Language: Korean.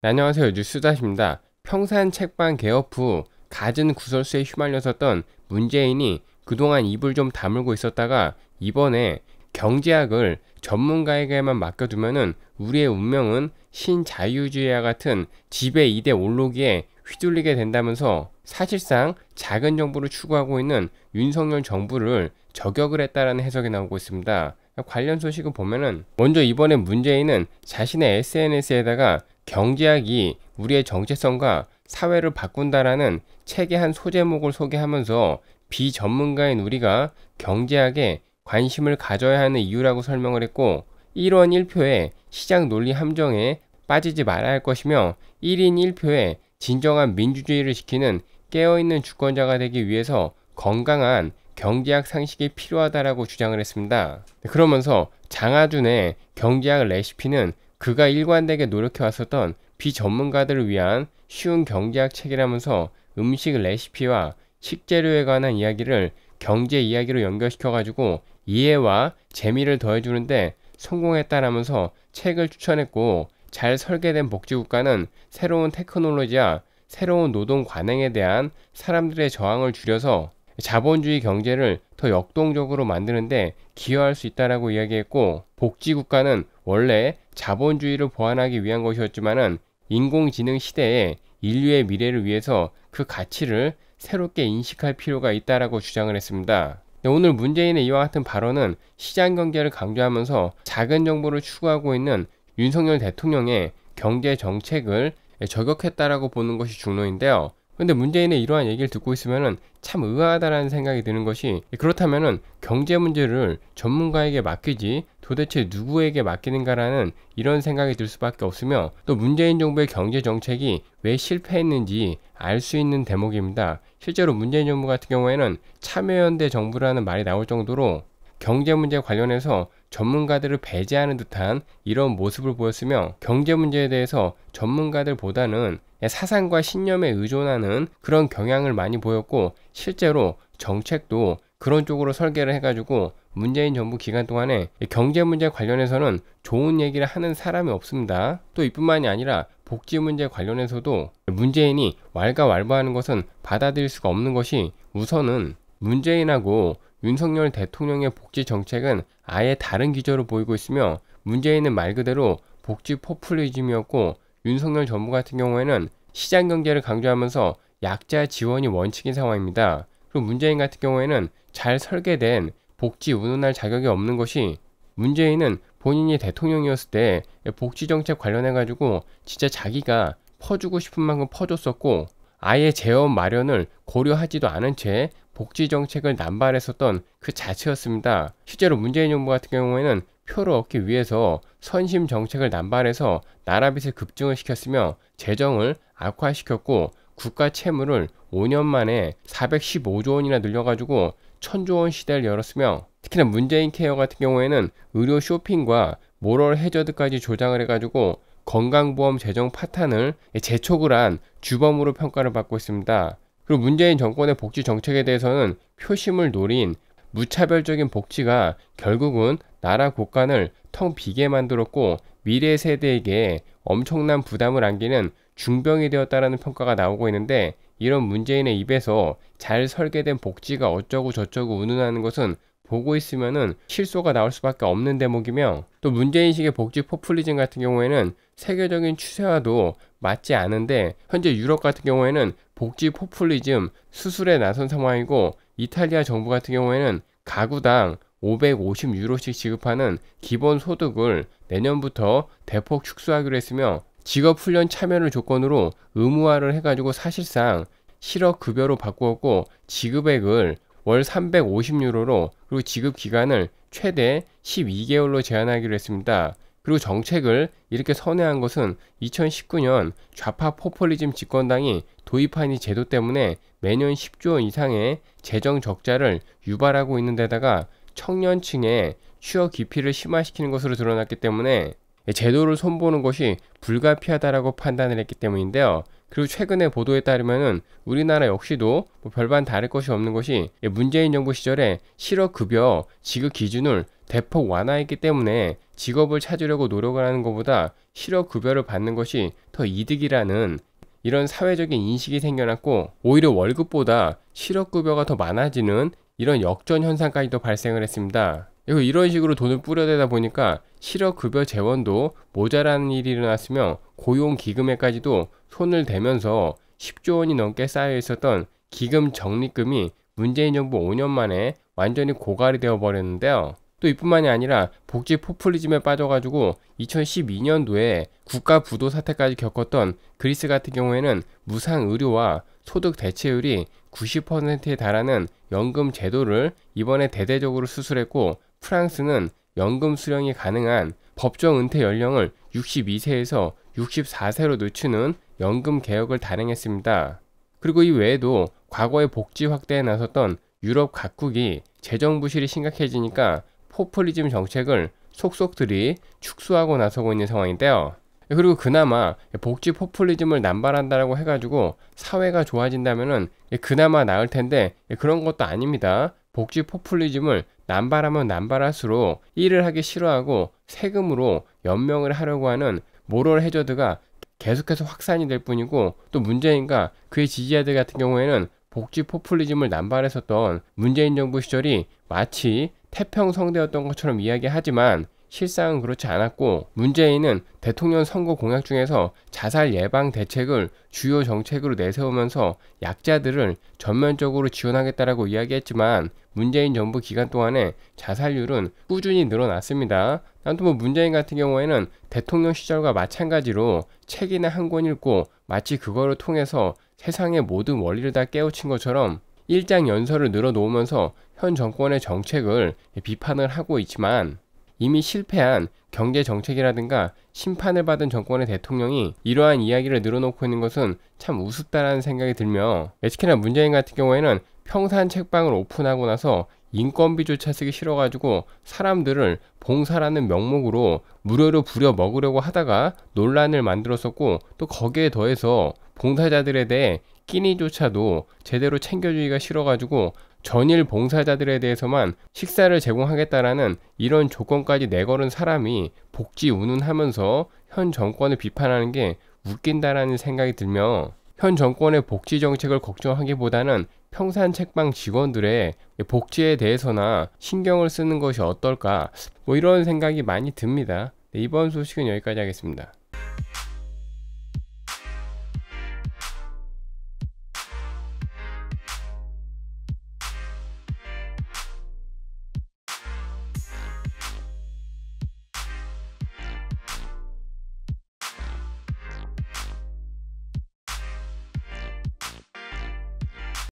네, 안녕하세요. 뉴스다입니다. 평산 책방 개업 후 갖은 구설수에 휘말려섰던 문재인이 그동안 입을 좀 다물고 있었다가 이번에 경제학을 전문가에게만 맡겨두면은 우리의 운명은 신자유주의와 같은 지배 이대 올로기에 휘둘리게 된다면서 사실상 작은 정부를 추구하고 있는 윤석열 정부를 저격을 했다라는 해석이 나오고 있습니다. 관련 소식을 보면은 먼저 이번에 문재인은 자신의 SNS에다가 경제학이 우리의 정체성과 사회를 바꾼다라는 책의 한 소제목을 소개하면서 비전문가인 우리가 경제학에 관심을 가져야 하는 이유라고 설명을 했고 1원 1표의 시장 논리 함정에 빠지지 말아야 할 것이며 1인 1표의 진정한 민주주의를 지키는 깨어있는 주권자가 되기 위해서 건강한 경제학 상식이 필요하다라고 주장을 했습니다. 그러면서 장하준의 경제학 레시피는 그가 일관되게 노력해 왔었던 비전문가들을 위한 쉬운 경제학 책이라면서 음식 레시피와 식재료에 관한 이야기를 경제 이야기로 연결시켜 가지고 이해와 재미를 더해 주는데 성공했다라면서 책을 추천했고 잘 설계된 복지국가는 새로운 테크놀로지와 새로운 노동 관행에 대한 사람들의 저항을 줄여서 자본주의 경제를 더 역동적으로 만드는데 기여할 수 있다라고 이야기했고 복지국가는 원래 자본주의를 보완하기 위한 것이었지만은 인공지능 시대에 인류의 미래를 위해서 그 가치를 새롭게 인식할 필요가 있다라고 주장을 했습니다. 네, 오늘 문재인의 이와 같은 발언은 시장 경제를 강조하면서 작은 정부를 추구하고 있는 윤석열 대통령의 경제 정책을 저격했다라고 보는 것이 중론인데요. 근데 문재인의 이러한 얘기를 듣고 있으면참 의아하다라는 생각이 드는 것이 그렇다면 경제 문제를 전문가에게 맡기지 도대체 누구에게 맡기는가라는 이런 생각이 들 수밖에 없으며 또 문재인 정부의 경제 정책이 왜 실패했는지 알 수 있는 대목입니다. 실제로 문재인 정부 같은 경우에는 참여연대 정부라는 말이 나올 정도로 경제 문제 관련해서 전문가들을 배제하는 듯한 이런 모습을 보였으며 경제 문제에 대해서 전문가들보다는 사상과 신념에 의존하는 그런 경향을 많이 보였고 실제로 정책도 그런 쪽으로 설계를 해가지고 문재인 정부 기간 동안에 경제 문제 관련해서는 좋은 얘기를 하는 사람이 없습니다. 또 이뿐만이 아니라 복지 문제 관련해서도 문재인이 왈가왈부하는 것은 받아들일 수가 없는 것이 우선은 문재인하고 윤석열 대통령의 복지 정책은 아예 다른 기조로 보이고 있으며 문재인은 말 그대로 복지 포퓰리즘이었고 윤석열 정부 같은 경우에는 시장 경제를 강조하면서 약자 지원이 원칙인 상황입니다. 그리고 문재인 같은 경우에는 잘 설계된 복지 운운할 자격이 없는 것이 문재인은 본인이 대통령이었을 때 복지 정책 관련해 가지고 진짜 자기가 퍼주고 싶은 만큼 퍼줬었고 아예 재원 마련을 고려하지도 않은 채 복지 정책을 남발했었던 그 자체였습니다. 실제로 문재인 정부 같은 경우에는 표를 얻기 위해서 선심 정책을 남발해서 나라빚을 급증을 시켰으며 재정을 악화시켰고 국가 채무를 5년 만에 415조 원이나 늘려가지고 1 0 0 0조원 시대를 열었으며 특히나 문재인 케어 같은 경우에는 의료 쇼핑과 모럴 해저드까지 조장을 해가지고 건강보험 재정 파탄을 재촉을 한 주범으로 평가를 받고 있습니다. 그리고 문재인 정권의 복지 정책에 대해서는 표심을 노린 무차별적인 복지가 결국은 나라 곳간을 텅 비게 만들었고 미래 세대에게 엄청난 부담을 안기는 중병이 되었다라는 평가가 나오고 있는데 이런 문재인의 입에서 잘 설계된 복지가 어쩌고 저쩌고 운운하는 것은 보고 있으면은 실소가 나올 수밖에 없는 대목이며 또 문제인식의 복지 포퓰리즘 같은 경우에는 세계적인 추세와도 맞지 않은데 현재 유럽 같은 경우에는 복지 포퓰리즘 수술에 나선 상황이고 이탈리아 정부 같은 경우에는 가구당 550유로씩 지급하는 기본 소득을 내년부터 대폭 축소하기로 했으며 직업훈련 참여를 조건으로 의무화를 해가지고 사실상 실업급여로 바꾸었고 지급액을 월 350유로로 그리고 지급 기간을 최대 12개월로 제한하기로 했습니다. 그리고 정책을 이렇게 선회한 것은 2019년 좌파 포퓰리즘 집권당이 도입한 이 제도 때문에 매년 10조 원 이상의 재정 적자를 유발하고 있는 데다가 청년층의 취업 기피를 심화시키는 것으로 드러났기 때문에 제도를 손보는 것이 불가피하다라고 판단을 했기 때문인데요. 그리고 최근의 보도에 따르면은 우리나라 역시도 뭐 별반 다를 것이 없는 것이 문재인 정부 시절에 실업급여 지급 기준을 대폭 완화했기 때문에 직업을 찾으려고 노력을 하는 것보다 실업급여를 받는 것이 더 이득이라는 이런 사회적인 인식이 생겨났고 오히려 월급보다 실업급여가 더 많아지는 이런 역전 현상까지도 발생을 했습니다. 그리고 이런 식으로 돈을 뿌려대다 보니까 실업급여 재원도 모자라는 일이 일어났으며 고용기금에까지도 손을 대면서 10조 원이 넘게 쌓여 있었던 기금 적립금이 문재인 정부 5년 만에 완전히 고갈이 되어 버렸는데요. 또 이뿐만이 아니라 복지 포퓰리즘에 빠져가지고 2012년도에 국가 부도 사태까지 겪었던 그리스 같은 경우에는 무상 의료와 소득 대체율이 90%에 달하는 연금 제도를 이번에 대대적으로 수술했고 프랑스는 연금 수령이 가능한 법정 은퇴 연령을 62세에서 64세로 늦추는 연금 개혁을 단행했습니다. 그리고 이 외에도 과거의 복지 확대에 나섰던 유럽 각국이 재정 부실이 심각해지니까 포퓰리즘 정책을 속속들이 축소하고 나서고 있는 상황인데요. 그리고 그나마 복지 포퓰리즘을 남발한다라고 해가지고 사회가 좋아진다면은 그나마 나을 텐데 그런 것도 아닙니다. 복지 포퓰리즘을 남발하면 남발할수록 일을 하기 싫어하고 세금으로 연명을 하려고 하는 모럴 해저드가 계속해서 확산이 될 뿐이고 또 문재인과 그의 지지자들 같은 경우에는 복지 포퓰리즘을 남발했었던 문재인 정부 시절이 마치 태평성대였던 것처럼 이야기하지만 실상은 그렇지 않았고 문재인은 대통령 선거 공약 중에서 자살 예방 대책을 주요 정책으로 내세우면서 약자들을 전면적으로 지원하겠다라고 이야기했지만 문재인 정부 기간 동안에 자살률은 꾸준히 늘어났습니다. 아무튼 뭐 문재인 같은 경우에는 대통령 시절과 마찬가지로 책이나 한 권 읽고 마치 그거를 통해서 세상의 모든 원리를 다 깨우친 것처럼 일장 연설을 늘어놓으면서 현 정권의 정책을 비판을 하고 있지만 이미 실패한 경제 정책이라든가 심판을 받은 정권의 대통령이 이러한 이야기를 늘어놓고 있는 것은 참 우습다라는 생각이 들며 에스케나 문재인 같은 경우에는 평산 책방을 오픈하고 나서 인건비조차 쓰기 싫어가지고 사람들을 봉사라는 명목으로 무료로 부려 먹으려고 하다가 논란을 만들었었고 또 거기에 더해서 봉사자들에 대해 끼니조차도 제대로 챙겨주기가 싫어가지고 전일 봉사자들에 대해서만 식사를 제공하겠다라는 이런 조건까지 내걸은 사람이 복지 운운하면서 현 정권을 비판하는 게 웃긴다라는 생각이 들며 현 정권의 복지 정책을 걱정하기보다는 평산 책방 직원들의 복지에 대해서나 신경을 쓰는 것이 어떨까 뭐 이런 생각이 많이 듭니다. 네, 이번 소식은 여기까지 하겠습니다.